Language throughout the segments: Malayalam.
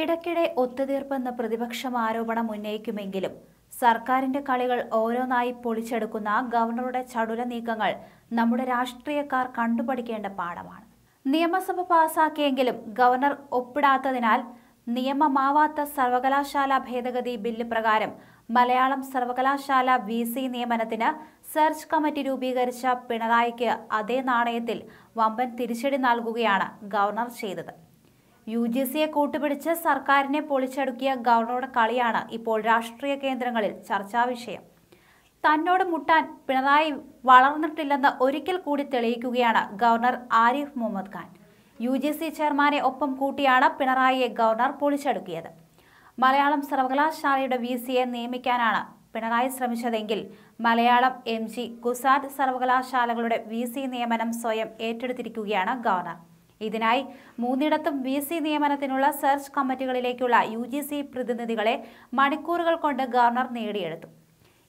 ഇടയ്ക്കിടെ ഒത്തുതീർപ്പെന്ന് പ്രതിപക്ഷം ആരോപണം ഉന്നയിക്കുമെങ്കിലും സർക്കാരിന്റെ കളികൾ ഓരോന്നായി പൊളിച്ചെടുക്കുന്ന ഗവർണറുടെ ചടുല നീക്കങ്ങൾ നമ്മുടെ രാഷ്ട്രീയക്കാർ കണ്ടുപഠിക്കേണ്ട പാഠമാണ് നിയമസഭ പാസാക്കിയെങ്കിലും ഗവർണർ ഒപ്പിടാത്തതിനാൽ നിയമമാവാത്ത സർവകലാശാല ഭേദഗതി ബില്ല് പ്രകാരം മലയാളം സർവകലാശാല വി സി നിയമനത്തിന് സെർച്ച് കമ്മിറ്റി രൂപീകരിച്ച പിണറായിക്ക് അതേ നാണയത്തിൽ വമ്പൻ തിരിച്ചടി നൽകുകയാണ് ഗവർണർ ചെയ്തത് യു ജി സിയെ കൂട്ടുപിടിച്ച് സർക്കാരിനെ പൊളിച്ചടുക്കിയ ഗവർണറുടെ കളിയാണ് ഇപ്പോൾ രാഷ്ട്രീയ കേന്ദ്രങ്ങളിൽ ചർച്ചാ വിഷയം തന്നോട് മുട്ടാൻ പിണറായി വളർന്നിട്ടില്ലെന്ന് ഒരിക്കൽ കൂടി തെളിയിക്കുകയാണ് governor Arif Mohammad Khan U G C ചെയർമാനെ ഒപ്പം കൂട്ടിയാണ് പിണറായിയെ ഗവർണർ പൊളിച്ചടുക്കിയത് മലയാളം സർവകലാശാലയുടെ വി സിയെ നിയമിക്കാനാണ് പിണറായി ശ്രമിച്ചതെങ്കിൽ മലയാളം എം ജി ഗുസാറ്റ് സർവകലാശാലകളുടെ വി സി നിയമനം സ്വയം ഏറ്റെടുത്തിരിക്കുകയാണ് ഗവർണർ ഇതിനായി മൂന്നിടത്തും ബി സി നിയമനത്തിനുള്ള സെർച്ച് കമ്മിറ്റികളിലേക്കുള്ള യു ജി സി പ്രതിനിധികളെ മണിക്കൂറുകൾ കൊണ്ട് ഗവർണർ നേടിയെടുത്തു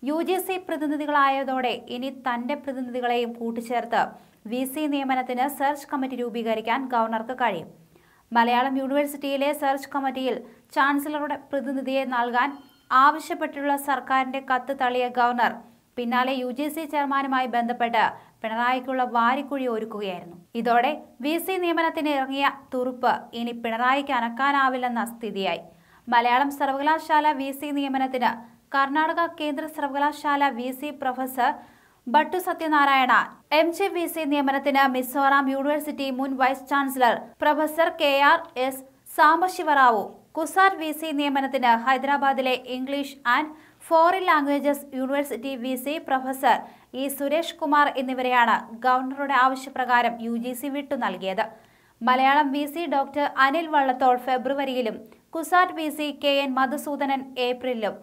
യു ജി സി പ്രതിനിധികളായതോടെ ഇനി തന്റെ പ്രതിനിധികളെയും കൂട്ടിച്ചേർത്ത് വി സി നിയമനത്തിന് സെർച്ച് കമ്മിറ്റി രൂപീകരിക്കാൻ ഗവർണർക്ക് കഴിയും മലയാളം യൂണിവേഴ്സിറ്റിയിലെ സെർച്ച് കമ്മിറ്റിയിൽ ചാൻസലറുടെ പ്രതിനിധിയെ നൽകാൻ ആവശ്യപ്പെട്ടിട്ടുള്ള സർക്കാരിന്റെ കത്ത് തള്ളിയ ഗവർണർ പിന്നാലെ യു ജി സി ചെയർമാനുമായി ബന്ധപ്പെട്ട് പിണറായിക്കുള്ള വാരിക്കുഴി ഒരുക്കുകയായിരുന്നു ഇതോടെ വി സി നിയമനത്തിന് ഇറങ്ങിയ തുറുപ്പ് ഇനി പിണറായിക്ക് അനക്കാനാവില്ലെന്ന സ്ഥിതിയായി മലയാളം സർവകലാശാല വി സി നിയമനത്തിന് കർണാടക കേന്ദ്ര സർവകലാശാല V C professor Bhattu Sathyanarayana M G V C നിയമനത്തിന് മിസോറാം യൂണിവേഴ്സിറ്റി മുൻ vice chancellor professor K R S Sambasivarao കുസാർ വി സി നിയമനത്തിന് ഹൈദരാബാദിലെ English and foreign languages university V C professor E Suresh Kumar എന്നിവരെയാണ് ഗവർണറുടെ ആവശ്യപ്രകാരം യു ജി സി വിട്ടു നൽകിയത് Malayalam V C doctor Anil Vallathol ഫെബ്രുവരിയിലും CUSAT V C K N Madhusoodanan ഏപ്രിലിലും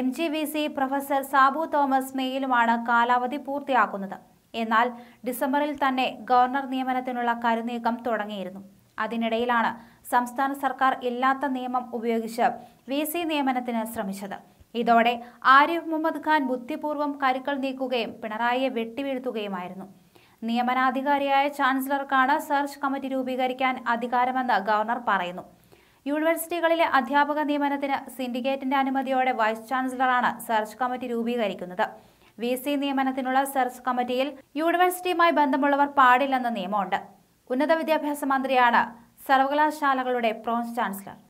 M G V C professor Sabu Thomas മേയിലുമാണ് കാലാവധി പൂർത്തിയാക്കുന്നത് എന്നാൽ ഡിസംബറിൽ തന്നെ ഗവർണർ നിയമനത്തിനുള്ള കരുനീക്കം തുടങ്ങിയിരുന്നു അതിനിടയിലാണ് സംസ്ഥാന സർക്കാർ ഇല്ലാത്ത നിയമം ഉപയോഗിച്ച് വി സി നിയമനത്തിന് ശ്രമിച്ചത് ഇതോടെ ആരിഫ് മുഹമ്മദ് ഖാൻ ബുദ്ധിപൂർവ്വം കരുക്കൾ നീക്കുകയും പിണറായിയെ വെട്ടിവീഴ്ത്തുകയുമായിരുന്നു നിയമനാധികാരിയായ ചാൻസലർക്കാണ് സെർച്ച് കമ്മിറ്റി രൂപീകരിക്കാൻ അധികാരമെന്ന് ഗവർണർ പറയുന്നു യൂണിവേഴ്സിറ്റികളിലെ അധ്യാപക നിയമനത്തിന് സിൻഡിക്കേറ്റിന്റെ അനുമതിയോടെ വൈസ് ചാൻസലറാണ് സെർച്ച് കമ്മിറ്റി രൂപീകരിക്കുന്നത് വി സി നിയമനത്തിനുള്ള സെർച്ച് കമ്മിറ്റിയിൽ യൂണിവേഴ്സിറ്റിയുമായി ബന്ധമുള്ളവർ പാടില്ലെന്ന നിയമമുണ്ട് ഉന്നത വിദ്യാഭ്യാസ മന്ത്രിയാണ് സർവകലാശാലകളുടെ പ്രോൺസ് ചാൻസലർ